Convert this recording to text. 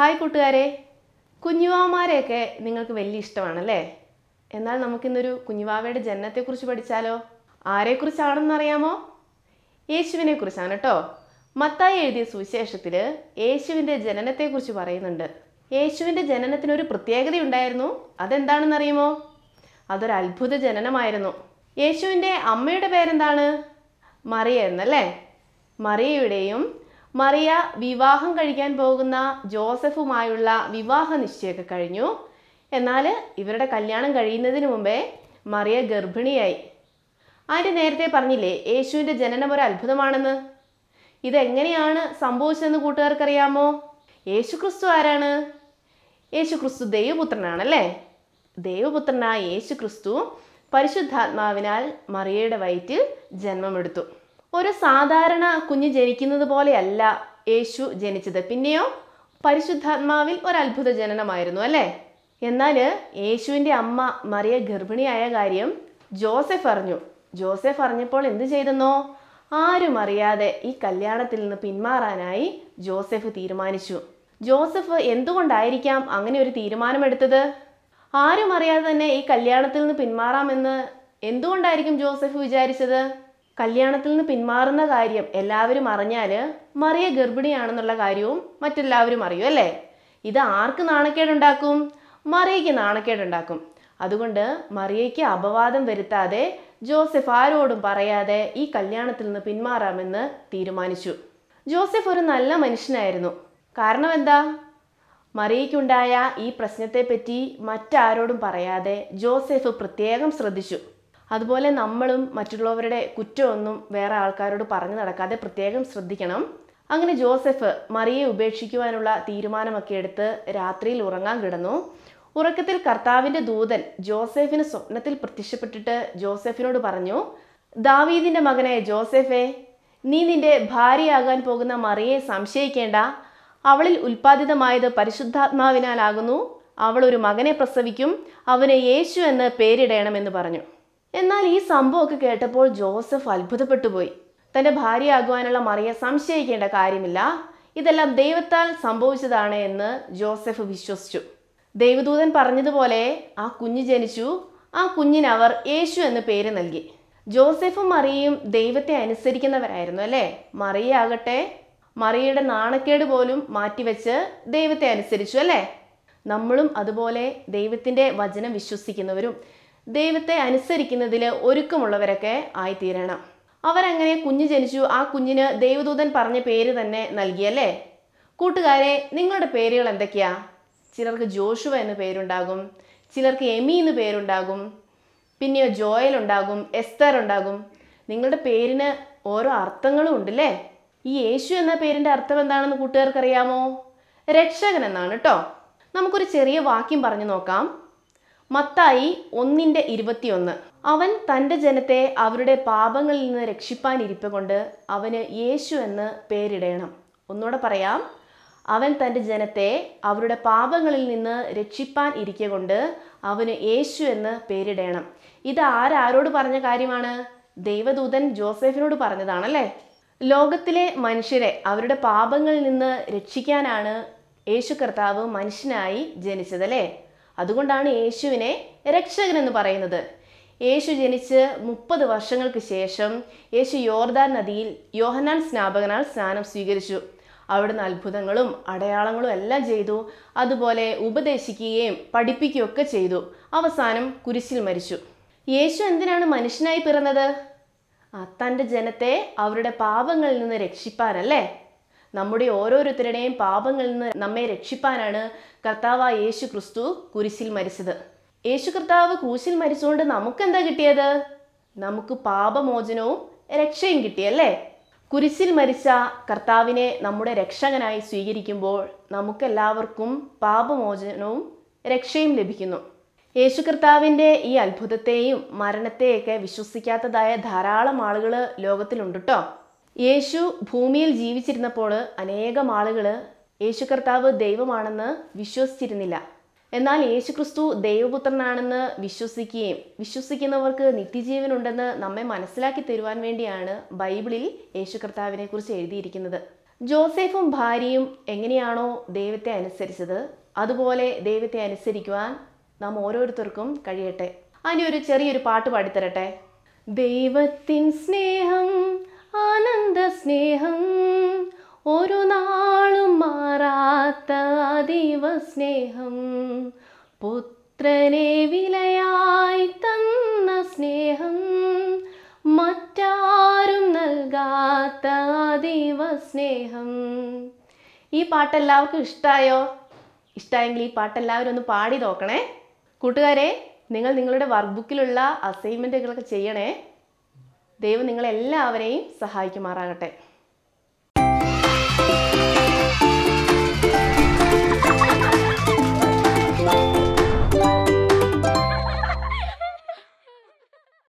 hi കൂട്ടുകാരെ കുഞ്ഞുവാമാരെയൊക്കെ നിങ്ങൾക്ക് വലിയ ഇഷ്ടമാണല്ലേ എന്നാൽ നമുക്കിന്നൊരു കുഞ്ഞുവാവയുടെ ജനനത്തെക്കുറിച്ച് പഠിച്ചാലോ ആരെക്കുറിച്ചാണെന്നറിയാമോ യേശുവിനെ കുറിച്ചാണ് കേട്ടോ മത്തായി എഴുതിയ സുവിശേഷത്തിൽ യേശുവിൻ്റെ ജനനത്തെക്കുറിച്ച് പറയുന്നുണ്ട് യേശുവിൻ്റെ ജനനത്തിനൊരു പ്രത്യേകതയുണ്ടായിരുന്നു അതെന്താണെന്നറിയുമോ അതൊരു അത്ഭുത ജനനമായിരുന്നു യേശുവിൻ്റെ അമ്മയുടെ പേരെന്താണ് മറിയ എന്നല്ലേ മറിയയുടെയും മറിയ വിവാഹം കഴിക്കാൻ പോകുന്ന ജോസഫുമായുള്ള വിവാഹ നിശ്ചയമൊക്കെ കഴിഞ്ഞു എന്നാൽ ഇവരുടെ കല്യാണം കഴിയുന്നതിന് മുമ്പേ മറിയ ഗർഭിണിയായി ആര് നേരത്തെ പറഞ്ഞില്ലേ യേശുവിൻ്റെ ജനനം ഒരു അത്ഭുതമാണെന്ന് ഇതെങ്ങനെയാണ് സംഭവിച്ചതെന്ന് കൂട്ടുകാർക്കറിയാമോ യേശു ക്രിസ്തു ആരാണ് യേശു ക്രിസ്തു ദൈവപുത്രനാണല്ലേ ദൈവപുത്രനായ യേശു ക്രിസ്തു പരിശുദ്ധാത്മാവിനാൽ മറിയയുടെ വയറ്റിൽ ജന്മമെടുത്തു ഒരു സാധാരണ കുഞ്ഞ് ജനിക്കുന്നത് പോലെയല്ല യേശു ജനിച്ചത് പിന്നെയോ പരിശുദ്ധാത്മാവിൽ ഒരു അത്ഭുത ജനനമായിരുന്നു അല്ലേ എന്നാൽ യേശുവിൻ്റെ അമ്മ മറിയ ഗർഭിണിയായ കാര്യം ജോസഫ് അറിഞ്ഞു ജോസഫ് അറിഞ്ഞപ്പോൾ എന്ത് ചെയ്തെന്നോ ആരും അറിയാതെ ഈ കല്യാണത്തിൽ നിന്ന് പിന്മാറാനായി ജോസഫ് തീരുമാനിച്ചു ജോസഫ് എന്തുകൊണ്ടായിരിക്കാം അങ്ങനെ ഒരു തീരുമാനമെടുത്തത് ആരും അറിയാതെ തന്നെ ഈ കല്യാണത്തിൽ നിന്ന് പിന്മാറാമെന്ന് എന്തുകൊണ്ടായിരിക്കും ജോസഫ് വിചാരിച്ചത് കല്യാണത്തിൽ നിന്ന് പിന്മാറുന്ന കാര്യം എല്ലാവരും അറിഞ്ഞാൽ മറിയ ഗർഭിണിയാണെന്നുള്ള കാര്യവും മറ്റെല്ലാവരും അറിയും അല്ലേ ഇത് ആർക്ക് നാണക്കേടുണ്ടാക്കും മറിയയ്ക്ക് നാണക്കേടുണ്ടാക്കും അതുകൊണ്ട് മറിയയ്ക്ക് അപവാദം വരുത്താതെ ജോസഫ് ആരോടും പറയാതെ ഈ കല്യാണത്തിൽ നിന്ന് പിന്മാറാമെന്ന് തീരുമാനിച്ചു ജോസഫ് ഒരു നല്ല മനുഷ്യനായിരുന്നു കാരണം എന്താ മറിയയ്ക്കുണ്ടായ ഈ പ്രശ്നത്തെപ്പറ്റി മറ്റാരോടും പറയാതെ ജോസഫ് പ്രത്യേകം ശ്രദ്ധിച്ചു അതുപോലെ നമ്മളും മറ്റുള്ളവരുടെ കുറ്റമൊന്നും വേറെ ആൾക്കാരോട് പറഞ്ഞു നടക്കാതെ പ്രത്യേകം ശ്രദ്ധിക്കണം അങ്ങനെ ജോസഫ് മറിയെ ഉപേക്ഷിക്കുവാനുള്ള തീരുമാനമൊക്കെ എടുത്ത് രാത്രിയിൽ ഉറങ്ങാൻ കിടന്നു ഉറക്കത്തിൽ കർത്താവിൻ്റെ ദൂതൻ ജോസഫിന് സ്വപ്നത്തിൽ പ്രത്യക്ഷപ്പെട്ടിട്ട് ജോസഫിനോട് പറഞ്ഞു ദാവീദിൻ്റെ മകനെ ജോസഫെ നീ നിന്റെ ഭാര്യയാകാൻ പോകുന്ന മറിയെ സംശയിക്കേണ്ട അവളിൽ ഉൽപ്പാദിതമായത് പരിശുദ്ധാത്മാവിനാലാകുന്നു അവൾ ഒരു മകനെ പ്രസവിക്കും അവന് യേശു എന്ന് പേരിടയണമെന്ന് പറഞ്ഞു എന്നാൽ ഈ സംഭവമൊക്കെ കേട്ടപ്പോൾ ജോസഫ് അത്ഭുതപ്പെട്ടുപോയി തന്റെ ഭാര്യയാകുവാനുള്ള മറിയ സംശയിക്കേണ്ട കാര്യമില്ല ഇതെല്ലാം ദൈവത്താൽ സംഭവിച്ചതാണ് എന്ന് ജോസഫ് വിശ്വസിച്ചു ദൈവദൂതൻ പറഞ്ഞതുപോലെ ആ കുഞ്ഞ് ജനിച്ചു ആ കുഞ്ഞിന് അവർ യേശു എന്ന് പേര് നൽകി ജോസഫും മറിയയും ദൈവത്തെ അനുസരിക്കുന്നവരായിരുന്നു അല്ലേ മറിയയാകട്ടെ മറിയയുടെ നാണക്കേട് പോലും മാറ്റിവെച്ച് ദൈവത്തെ അനുസരിച്ചു അല്ലേ നമ്മളും അതുപോലെ ദൈവത്തിൻ്റെ വചനം വിശ്വസിക്കുന്നവരും ദൈവത്തെ അനുസരിക്കുന്നതിൽ ഒരുക്കമുള്ളവരൊക്കെ ആയിത്തീരണം അവരങ്ങനെ കുഞ്ഞ് ജനിച്ചു ആ കുഞ്ഞിന് ദൈവദൂതൻ പറഞ്ഞ പേര് തന്നെ നൽകിയല്ലേ കൂട്ടുകാരെ നിങ്ങളുടെ പേരുകൾ എന്തൊക്കെയാ ചിലർക്ക് ജോഷുവ എന്ന പേരുണ്ടാകും ചിലർക്ക് എമി എന്ന് പേരുണ്ടാകും പിന്നെയോ ജോയൽ ഉണ്ടാകും എസ്തർ ഉണ്ടാകും നിങ്ങളുടെ പേരിന് ഓരോ അർത്ഥങ്ങളും ഉണ്ടല്ലേ ഈ യേശു എന്ന പേരിൻ്റെ അർത്ഥം എന്താണെന്ന് കൂട്ടുകാർക്കറിയാമോ രക്ഷകൻ എന്നാണ് കേട്ടോ നമുക്കൊരു ചെറിയ വാക്യം പറഞ്ഞു നോക്കാം മത്തായി ഒന്നിൻ്റെ ഇരുപത്തിയൊന്ന് അവൻ തൻ്റെ ജനത്തെ അവരുടെ പാപങ്ങളിൽ നിന്ന് രക്ഷിപ്പാനിരിപ്പുകൊണ്ട് അവന് യേശു എന്ന് പേരിടേണം ഒന്നുകൂടെ പറയാം അവൻ തൻ്റെ ജനത്തെ അവരുടെ പാപങ്ങളിൽ നിന്ന് രക്ഷിപ്പാൻ കൊണ്ട് അവന് യേശു എന്ന് പേരിടേണം ഇത് ആരാരോട് പറഞ്ഞ കാര്യമാണ് ദൈവദൂതൻ ജോസഫിനോട് പറഞ്ഞതാണല്ലേ ലോകത്തിലെ മനുഷ്യരെ അവരുടെ പാപങ്ങളിൽ നിന്ന് രക്ഷിക്കാനാണ് യേശു കർത്താവ് മനുഷ്യനായി ജനിച്ചതല്ലേ അതുകൊണ്ടാണ് യേശുവിനെ രക്ഷകൻ എന്ന് പറയുന്നത് യേശു ജനിച്ച് മുപ്പത് വർഷങ്ങൾക്ക് ശേഷം യേശു യോർദാൻ നദിയിൽ യോഹനാൻ സ്നാപകനാൽ സ്നാനം സ്വീകരിച്ചു അവിടുന്ന് അത്ഭുതങ്ങളും അടയാളങ്ങളും എല്ലാം ചെയ്തു അതുപോലെ ഉപദേശിക്കുകയും പഠിപ്പിക്കുകയൊക്കെ ചെയ്തു അവസാനം കുരിശിൽ മരിച്ചു യേശു എന്തിനാണ് മനുഷ്യനായി പിറന്നത് തൻ്റെ ജനത്തെ അവരുടെ പാപങ്ങളിൽ നിന്ന് രക്ഷിപ്പാനല്ലേ നമ്മുടെ ഓരോരുത്തരുടെയും പാപങ്ങളിൽ നിന്ന് നമ്മെ രക്ഷിപ്പാനാണ് കർത്താവ് യേശു ക്രിസ്തു കുരിശിൽ മരിച്ചത് യേശു കർത്താവ് കുരിശിൽ മരിച്ചുകൊണ്ട് നമുക്ക് എന്താ കിട്ടിയത് നമുക്ക് പാപമോചനവും രക്ഷയും കിട്ടിയല്ലേ കുരിശിൽ മരിച്ച കർത്താവിനെ നമ്മുടെ രക്ഷകനായി സ്വീകരിക്കുമ്പോൾ നമുക്കെല്ലാവർക്കും പാപമോചനവും രക്ഷയും ലഭിക്കുന്നു യേശു കർത്താവിൻ്റെ ഈ അത്ഭുതത്തെയും മരണത്തെയൊക്കെ വിശ്വസിക്കാത്തതായ ധാരാളം ആളുകൾ ലോകത്തിലുണ്ട് കേട്ടോ യേശു ഭൂമിയിൽ ജീവിച്ചിരുന്നപ്പോൾ അനേകം ആളുകൾ യേശു കർത്താവ് ദൈവമാണെന്ന് വിശ്വസിച്ചിരുന്നില്ല എന്നാൽ യേശുക്രിസ്തു ദൈവപുത്രനാണെന്ന് വിശ്വസിക്കുകയും വിശ്വസിക്കുന്നവർക്ക് നിത്യജീവൻ ഉണ്ടെന്ന് നമ്മെ മനസ്സിലാക്കി തരുവാൻ വേണ്ടിയാണ് ബൈബിളിൽ യേശു കർത്താവിനെ കുറിച്ച് എഴുതിയിരിക്കുന്നത് ജോസഫും ഭാര്യയും എങ്ങനെയാണോ ദൈവത്തെ അനുസരിച്ചത് അതുപോലെ ദൈവത്തെ അനുസരിക്കുവാൻ നാം ഓരോരുത്തർക്കും കഴിയട്ടെ അതിന് ഒരു ചെറിയൊരു പാട്ട് പാടിത്തരട്ടെ ദൈവത്തിൻ സ്നേഹം ആനന്ദ സ്നേഹം ഒരു നാളും മാറാത്ത അതീവ സ്നേഹം പുത്രനെ വിലയായി തന്ന സ്നേഹം മറ്റാരും നൽകാത്ത അതീവ സ്നേഹം ഈ പാട്ടെല്ലാവർക്കും ഇഷ്ടായോ ഇഷ്ടമായോ ഇഷ്ടമായെങ്കിൽ ഈ പാട്ടെല്ലാവരും ഒന്ന് പാടി നോക്കണേ കൂട്ടുകാരെ നിങ്ങൾ നിങ്ങളുടെ വർക്ക് ബുക്കിലുള്ള അസൈൻമെൻറ്റുകളൊക്കെ ചെയ്യണേ ദൈവം നിങ്ങളെല്ലാവരെയും സഹായിക്കുമാറാകട്ടെ